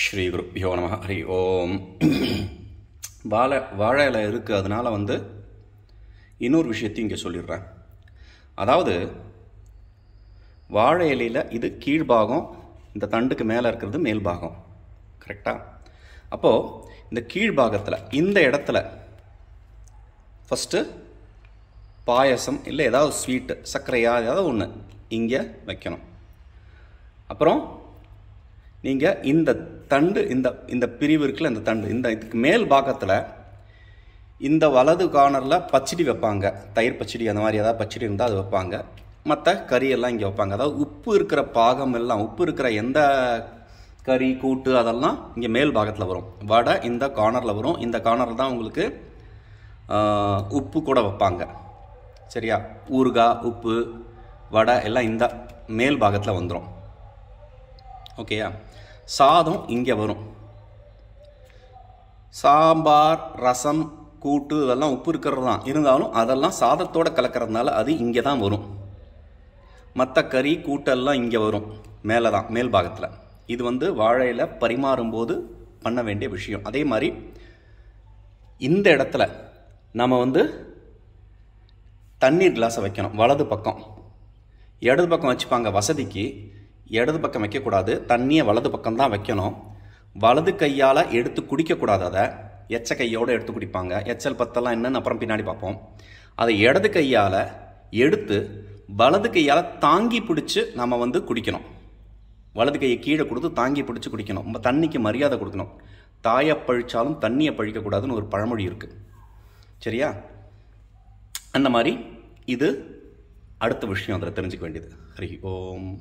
ஸ்ரீ ஸ்ரீகுருப்பியோ நம ஹரி ஓம் வாழை வாழை இலை இருக்குது அதனால் வந்து இன்னொரு விஷயத்தையும் இங்கே சொல்லிடுறேன் அதாவது வாழை இலையில் இது கீழ்பாகம் இந்த தண்டுக்கு மேலே இருக்கிறது மேல் பாகம் கரெக்டாக அப்போது இந்த கீழ்பாகத்தில் இந்த இடத்துல ஃபஸ்ட்டு பாயசம் இல்லை ஏதாவது ஸ்வீட்டு சர்க்கரையா ஏதாவது ஒன்று இங்கே வைக்கணும் அப்புறம் நீங்கள் இந்த தண்டு இந்த இந்த பிரிவு இருக்குல்ல இந்த தண்டு இந்த இதுக்கு மேல் பாகத்தில் இந்த வலது கார்னரில் பச்சடி வைப்பாங்க தயிர் பச்சடி அந்த மாதிரி ஏதாவது பச்சடி இருந்தால் அது வைப்பாங்க மற்ற கறியெல்லாம் இங்கே வைப்பாங்க அதாவது உப்பு இருக்கிற பாகம் எல்லாம் உப்பு இருக்கிற எந்த கறி கூட்டு அதெல்லாம் இங்கே மேல் பாகத்தில் வரும் வடை இந்த கார்னரில் வரும் இந்த கார்னரில் தான் உங்களுக்கு உப்பு கூட வைப்பாங்க சரியா ஊறுகாய் உப்பு வடை எல்லாம் இந்த மேல் பாகத்தில் வந்துடும் ஓகேயா சாதம் இங்கே வரும் சாம்பார் ரசம் கூட்டு இதெல்லாம் உப்பு இருக்கிறது தான் இருந்தாலும் அதெல்லாம் சாதத்தோடு கலக்கிறதுனால அது இங்கே தான் வரும் மற்ற கறி கூட்டெல்லாம் இங்கே வரும் மேலே தான் மேல் பாகத்தில் இது வந்து வாழையில் பரிமாறும்போது பண்ண வேண்டிய விஷயம் அதே மாதிரி இந்த இடத்துல நம்ம வந்து தண்ணீர் கிளாஸை வைக்கணும் வலது பக்கம் இடது பக்கம் வச்சுப்பாங்க வசதிக்கு இடது பக்கம் வைக்கக்கூடாது தண்ணியை வலது பக்கம் தான் வைக்கணும் வலது கையால் எடுத்து குடிக்கக்கூடாது அதை எச்ச கையோடு எடுத்து குடிப்பாங்க எச்சல் பத்தெல்லாம் என்னன்னு அப்புறம் பின்னாடி பார்ப்போம் அதை இடது கையால் எடுத்து வலது கையால் தாங்கி பிடிச்சி நம்ம வந்து குடிக்கணும் வலது கையை கீழே கொடுத்து தாங்கி பிடிச்சி குடிக்கணும் நம்ம தண்ணிக்கு மரியாதை கொடுக்கணும் தாயை பழிச்சாலும் தண்ணியை பழிக்கக்கூடாதுன்னு ஒரு பழமொழி இருக்குது சரியா அந்த மாதிரி இது அடுத்த விஷயம் அதில் தெரிஞ்சுக்க வேண்டியது ஹரி ஓம்